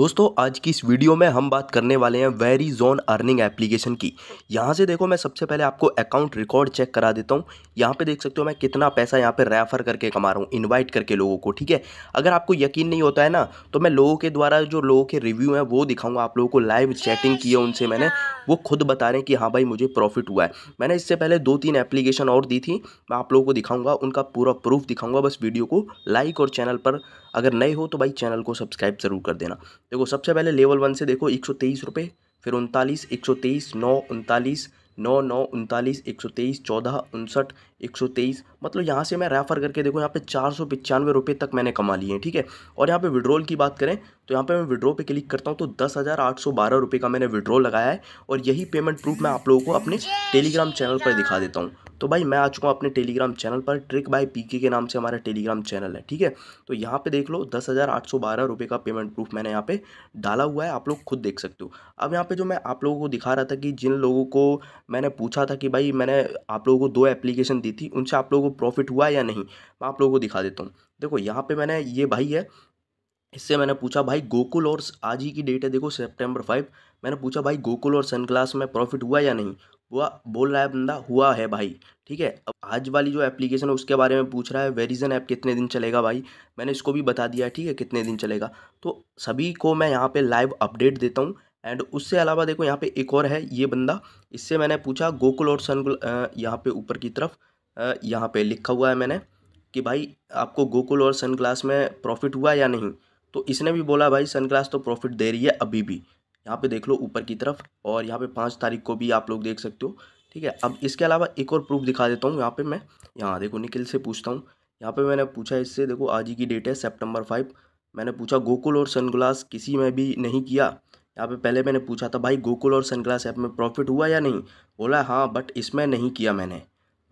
दोस्तों आज की इस वीडियो में हम बात करने वाले हैं वेरी जोन अर्निंग एप्लीकेशन की यहाँ से देखो मैं सबसे पहले आपको अकाउंट रिकॉर्ड चेक करा देता हूँ यहाँ पे देख सकते हो मैं कितना पैसा यहाँ पे रेफ़र करके कमा रहा हूँ इन्वाइट करके लोगों को ठीक है अगर आपको यकीन नहीं होता है ना तो मैं लोगों के द्वारा जो लोगों के रिव्यू हैं वो दिखाऊँगा आप लोगों को लाइव चैटिंग की है उनसे मैंने वो खुद बता रहे हैं कि हाँ भाई मुझे प्रॉफिट हुआ है मैंने इससे पहले दो तीन एप्लीकेशन और दी थी मैं आप लोगों को दिखाऊँगा उनका पूरा प्रूफ दिखाऊँगा बस वीडियो को लाइक और चैनल पर अगर नए हो तो भाई चैनल को सब्सक्राइब ज़रूर कर देना देखो सबसे पहले लेवल वन से देखो एक सौ तेईस रुपये फिर उनतालीस एक सौ तेईस नौ उनतालीस नौ नौ उनतालीस एक सौ तेईस चौदह उनसठ एक सौ तेईस मतलब यहाँ से मैं रेफ़र करके देखो यहाँ पे चार सौ पचानवे रुपये तक मैंने कमा लिए हैं ठीक है और यहाँ पे विड्रॉल की बात करें तो यहाँ पे मैं विड्रॉ पे क्लिक करता हूँ तो दस हज़ार आठ सौ बारह रुपये का मैंने विड्रॉ लगाया है और यही पेमेंट प्रूफ मैं आप लोगों को अपने टेलीग्राम चैनल पर दिखा देता हूँ तो भाई मैं आ चुका हूँ अपने टेलीग्राम चैनल पर ट्रिक बाय पीके के नाम से हमारा टेलीग्राम चैनल है ठीक है तो यहाँ पे देख लो दस हज़ार आठ सौ बारह रुपये का पेमेंट प्रूफ मैंने यहाँ पे डाला हुआ है आप लोग खुद देख सकते हो अब यहाँ पे जो मैं आप लोगों को दिखा रहा था कि जिन लोगों को मैंने पूछा था कि भाई मैंने आप लोगों को दो एप्लीकेशन दी थी उनसे आप लोगों को प्रॉफिट हुआ या नहीं मैं आप लोगों को दिखा देता हूँ देखो यहाँ पे मैंने ये भाई है इससे मैंने पूछा भाई गोकुल और आज ही की डेट है देखो सेप्टेम्बर फाइव मैंने पूछा भाई गोकुल और सन क्लास में प्रॉफिट हुआ या नहीं हुआ बोल रहा है बंदा हुआ है भाई ठीक है अब आज वाली जो एप्लीकेशन है उसके बारे में पूछ रहा है वेरिजन ऐप कितने दिन चलेगा भाई मैंने इसको भी बता दिया ठीक है कितने दिन चलेगा तो सभी को मैं यहाँ पे लाइव अपडेट देता हूँ एंड उससे अलावा देखो यहाँ पे एक और है ये बंदा इससे मैंने पूछा गोकुल और सन यहाँ पे ऊपर की तरफ यहाँ पे लिखा हुआ है मैंने कि भाई आपको गोकुल और सन ग्लास में प्रॉफिट हुआ या नहीं तो इसने भी बोला भाई सन ग्लास तो प्रॉफिट दे रही है अभी भी यहाँ पे देख लो ऊपर की तरफ और यहाँ पे पाँच तारीख को भी आप लोग देख सकते हो ठीक है अब इसके अलावा एक और प्रूफ दिखा देता हूँ यहाँ पर मैं यहाँ देखो निखिल से पूछता हूँ यहाँ पर मैंने पूछा इससे देखो आज ही की डेट है सेप्टेम्बर फाइव मैंने पूछा गोकुल और सनग्लास किसी में भी नहीं किया यहाँ पे पहले मैंने पूछा था भाई गोकुल और सनग्लास ऐप में प्रॉफिट हुआ या नहीं बोला हाँ बट इसमें नहीं किया मैंने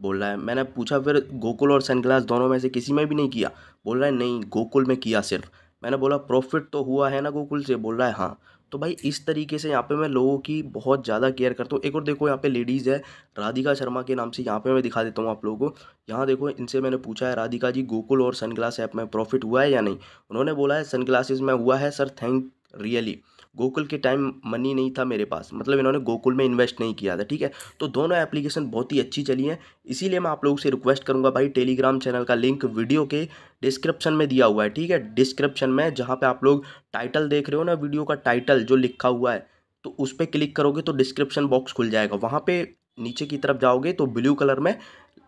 बोल रहा है मैंने पूछा फिर गोकुल और सनग्लास दोनों में से किसी में भी नहीं किया बोल रहा है नहीं गोकुल में किया सिर्फ मैंने बोला प्रॉफिट तो हुआ है ना गोकुल से बोल रहा है हाँ तो भाई इस तरीके से यहाँ पे मैं लोगों की बहुत ज़्यादा केयर करता हूँ एक और देखो यहाँ पे लेडीज़ है राधिका शर्मा के नाम से यहाँ पे मैं दिखा देता हूँ आप लोगों को यहाँ देखो इनसे मैंने पूछा है राधिका जी गोकुल और सनग्लास ऐप में प्रॉफिट हुआ है या नहीं उन्होंने बोला है सनग्लासेस में हुआ है सर थैंक रियली गोकुल के टाइम मनी नहीं था मेरे पास मतलब इन्होंने गोकुल में इन्वेस्ट नहीं किया था ठीक है तो दोनों एप्लीकेशन बहुत ही अच्छी चली हैं इसीलिए मैं आप लोगों से रिक्वेस्ट करूँगा भाई टेलीग्राम चैनल का लिंक वीडियो के डिस्क्रिप्शन में दिया हुआ है ठीक है डिस्क्रिप्शन में जहाँ पर आप लोग टाइटल देख रहे हो ना वीडियो का टाइटल जो लिखा हुआ है तो उस पर क्लिक करोगे तो डिस्क्रिप्शन बॉक्स खुल जाएगा वहाँ पर नीचे की तरफ जाओगे तो ब्लू कलर में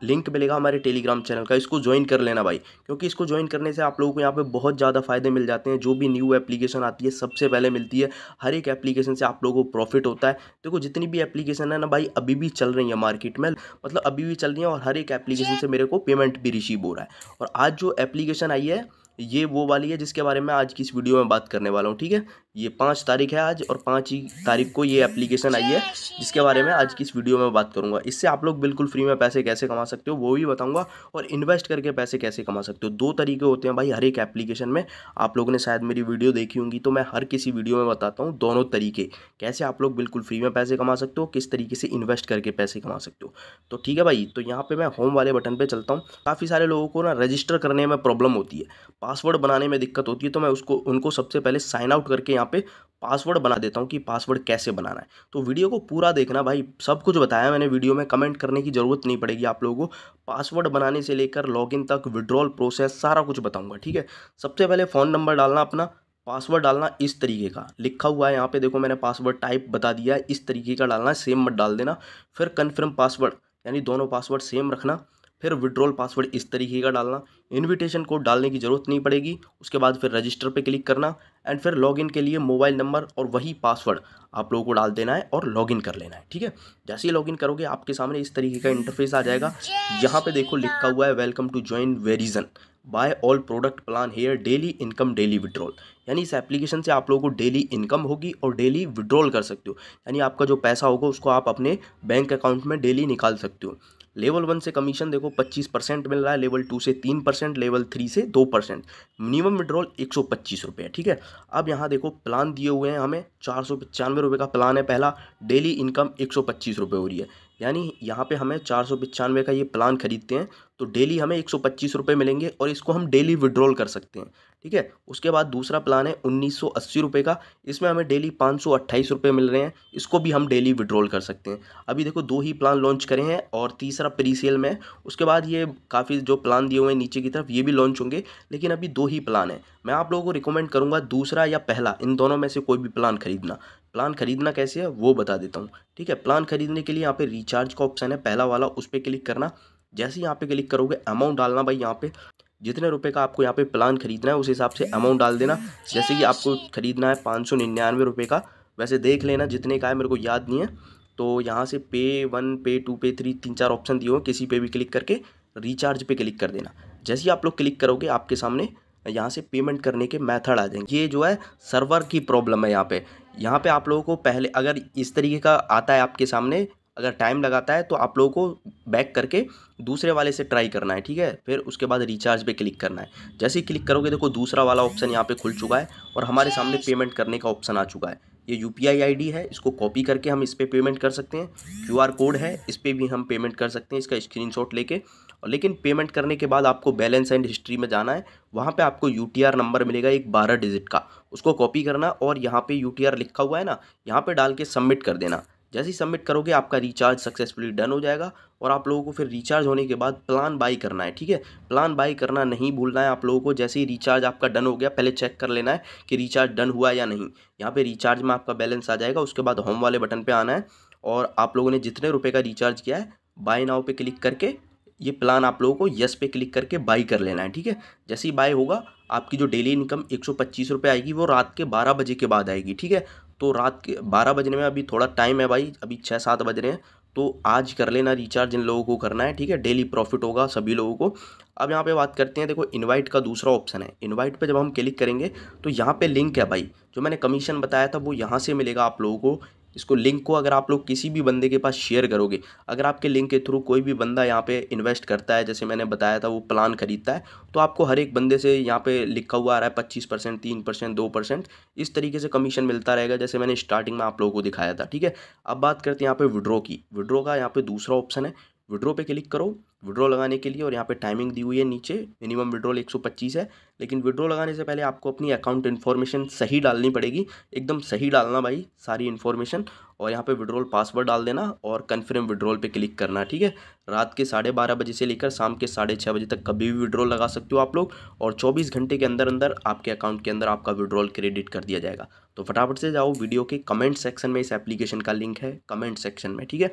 लिंक मिलेगा हमारे टेलीग्राम चैनल का इसको ज्वाइन कर लेना भाई क्योंकि इसको ज्वाइन करने से आप लोगों को यहाँ पे बहुत ज़्यादा फायदे मिल जाते हैं जो भी न्यू एप्लीकेशन आती है सबसे पहले मिलती है हर एक एप्लीकेशन से आप लोगों को प्रॉफिट होता है देखो तो जितनी भी एप्लीकेशन है ना भाई अभी भी चल रही है मार्केट में मतलब अभी भी चल रही है और हर एक एप्लीकेशन से मेरे को पेमेंट भी रिसीव हो रहा है और आज जो एप्लीकेशन आई है ये वो वाली है जिसके बारे में आज की इस वीडियो में बात करने वाला हूँ ठीक है ये पाँच तारीख है आज और पाँच ही तारीख को ये एप्लीकेशन आई है जिसके बारे में आज की इस वीडियो में बात करूंगा इससे आप लोग बिल्कुल फ्री में पैसे कैसे कमा सकते हो वो भी बताऊंगा और इन्वेस्ट करके पैसे कैसे कमा सकते हो दो तरीके होते हैं भाई हर एक एप्लीकेशन में आप लोगों ने शायद मेरी वीडियो देखी होंगी तो मैं हर किसी वीडियो में बताता हूँ दोनों तरीके कैसे आप लोग बिल्कुल फ्री में पैसे कमा सकते हो किस तरीके से इन्वेस्ट करके पैसे कमा सकते हो तो ठीक है भाई तो यहाँ पर मैं होम वाले बटन पर चलता हूँ काफ़ी सारे लोगों को ना रजिस्टर करने में प्रॉब्लम होती है पासवर्ड बनाने में दिक्कत होती है तो मैं उसको उनको सबसे पहले साइन आउट करके यहाँ पे पासवर्ड बना देता हूँ कि पासवर्ड कैसे बनाना है तो वीडियो को पूरा देखना भाई सब कुछ बताया मैंने वीडियो में कमेंट करने की ज़रूरत नहीं पड़ेगी आप लोगों को पासवर्ड बनाने से लेकर लॉगिन तक विड्रॉल प्रोसेस सारा कुछ बताऊँगा ठीक है सबसे पहले फ़ोन नंबर डालना अपना पासवर्ड डालना इस तरीके का लिखा हुआ है यहाँ पे देखो मैंने पासवर्ड टाइप बता दिया है इस तरीके का डालना सेम मत डाल देना फिर कन्फर्म पासवर्ड यानी दोनों पासवर्ड सेम रखना फिर विड्रॉल पासवर्ड इस तरीके का डालना इनविटेशन कोड डालने की ज़रूरत नहीं पड़ेगी उसके बाद फिर रजिस्टर पे क्लिक करना एंड फिर लॉगिन के लिए मोबाइल नंबर और वही पासवर्ड आप लोगों को डाल देना है और लॉगिन कर लेना है ठीक है जैसे ही लॉगिन करोगे आपके सामने इस तरीके का इंटरफेस आ जाएगा यहाँ पर देखो लिखा हुआ है welcome to join Verizon by all product plan here daily income daily withdrawal यानी इस एप्लीकेशन से आप लोगों को डेली इनकम होगी और डेली विड्रॉल कर सकते हो यानी आपका जो पैसा होगा उसको आप अपने बैंक अकाउंट में डेली निकाल सकते हो लेवल वन से कमीशन देखो पच्चीस परसेंट मिल रहा है लेवल टू से तीन परसेंट लेवल थ्री से दो परसेंट मिनिमम विड्रॉल एक सौ पच्चीस रुपये ठीक है अब यहाँ देखो प्लान दिए हुए हैं हमें चार सौ पचानवे रुपये का प्लान है पहला डेली इनकम एक सौ पच्चीस रुपये हो रही है यानी यहाँ पे हमें चार सौ पचानवे का ये प्लान खरीदते हैं तो डेली हमें एक सौ पच्चीस रुपये मिलेंगे और इसको हम डेली विड्रॉल कर सकते हैं ठीक है उसके बाद दूसरा प्लान है उन्नीस सौ अस्सी रुपये का इसमें हमें डेली पाँच सौ अट्ठाईस रुपये मिल रहे हैं इसको भी हम डेली विड्रॉल कर सकते हैं अभी देखो दो ही प्लान लॉन्च करे हैं और तीसरा प्री सेल में उसके बाद ये काफ़ी जो प्लान दिए हुए हैं नीचे की तरफ ये भी लॉन्च होंगे लेकिन अभी दो ही प्लान है मैं आप लोगों को रिकमेंड करूँगा दूसरा या पहला इन दोनों में से कोई भी प्लान खरीदना प्लान खरीदना कैसे है वो बता देता हूँ ठीक है प्लान खरीदने के लिए यहाँ पे रिचार्ज का ऑप्शन है पहला वाला उस पर क्लिक करना जैसे ही यहाँ पे क्लिक करोगे अमाउंट डालना भाई यहाँ पे जितने रुपए का आपको यहाँ पे प्लान खरीदना है उस हिसाब से अमाउंट डाल देना जैसे कि आपको खरीदना है पाँच सौ निन्यानवे रुपये का वैसे देख लेना जितने का है मेरे को याद नहीं है तो यहाँ से पे वन पे टू पे थ्री तीन चार ऑप्शन दिए हो किसी पे भी क्लिक करके रिचार्ज पे क्लिक कर देना जैसे ही आप लोग क्लिक करोगे आपके सामने यहाँ से पेमेंट करने के मेथड आ जाएंगे ये जो है सर्वर की प्रॉब्लम है यहाँ पे यहाँ पे आप लोगों को पहले अगर इस तरीके का आता है आपके सामने अगर टाइम लगाता है तो आप लोगों को बैक करके दूसरे वाले से ट्राई करना है ठीक है फिर उसके बाद रिचार्ज पे क्लिक करना है जैसे ही क्लिक करोगे देखो दूसरा वाला ऑप्शन यहाँ पे खुल चुका है और हमारे सामने पेमेंट करने का ऑप्शन आ चुका है ये यू पी है इसको कॉपी करके हम इस पर पे पेमेंट कर सकते हैं क्यू कोड है इस पर भी हम पेमेंट कर सकते हैं इसका स्क्रीन लेके और लेकिन पेमेंट करने के बाद आपको बैलेंस एंड हिस्ट्री में जाना है वहाँ पे आपको यू नंबर मिलेगा एक बारह डिजिट का उसको कॉपी करना और यहाँ पे यू लिखा हुआ है ना यहाँ पर डाल के सबमिट कर देना जैसे ही सबमिट करोगे आपका रिचार्ज सक्सेसफुली डन हो जाएगा और आप लोगों को फिर रिचार्ज होने के बाद प्लान बाई करना है ठीक है प्लान बाई करना नहीं भूलना है आप लोगों को जैसे ही रिचार्ज आपका डन हो गया पहले चेक कर लेना है कि रिचार्ज डन हुआ या नहीं यहाँ पे रिचार्ज में आपका बैलेंस आ जाएगा उसके बाद होम वाले बटन पर आना है और आप लोगों ने जितने रुपये का रिचार्ज किया है बाय नाव पे क्लिक करके ये प्लान आप लोगों को यस पे क्लिक करके बाई कर लेना है ठीक है जैसे ही बाई होगा आपकी जो डेली इनकम एक सौ आएगी वो रात के बारह बजे के बाद आएगी ठीक है तो रात के बारह बजने में अभी थोड़ा टाइम है भाई अभी छः सात बज रहे हैं तो आज कर लेना रिचार्ज इन लोगों को करना है ठीक है डेली प्रॉफिट होगा सभी लोगों को अब यहाँ पे बात करते हैं देखो इनवाइट का दूसरा ऑप्शन है इनवाइट पे जब हम क्लिक करेंगे तो यहाँ पे लिंक है भाई जो मैंने कमीशन बताया था वो यहाँ से मिलेगा आप लोगों को इसको लिंक को अगर आप लोग किसी भी बंदे के पास शेयर करोगे अगर आपके लिंक के थ्रू कोई भी बंदा यहाँ पे इन्वेस्ट करता है जैसे मैंने बताया था वो प्लान खरीदता है तो आपको हर एक बंदे से यहाँ पे लिखा हुआ आ रहा है पच्चीस परसेंट तीन परसेंट दो परसेंट इस तरीके से कमीशन मिलता रहेगा जैसे मैंने स्टार्टिंग में आप लोगों को दिखाया था ठीक है अब बात करते हैं यहाँ पर विड्रो की विड्रो का यहाँ पर दूसरा ऑप्शन है विड्रो पे क्लिक करो विड्रो लगाने के लिए और यहाँ पे टाइमिंग दी हुई है नीचे मिनिमम विड्रॉल 125 है लेकिन विड्रो लगाने से पहले आपको अपनी अकाउंट इन्फॉर्मेशन सही डालनी पड़ेगी एकदम सही डालना भाई सारी इन्फॉर्मेशन और यहाँ पे विड्रोल पासवर्ड डाल देना और कन्फर्म विड्रोल पे क्लिक करना ठीक है रात के साढ़े बारह बजे से लेकर शाम के साढ़े छः बजे तक कभी भी विड्रोल लगा सकते हो आप लोग और चौबीस घंटे के अंदर अंदर आपके अकाउंट के अंदर आपका विड्रोल क्रेडिट कर दिया जाएगा तो फटाफट से जाओ वीडियो के कमेंट सेक्शन में इस एप्लीकेशन का लिंक है कमेंट सेक्शन में ठीक है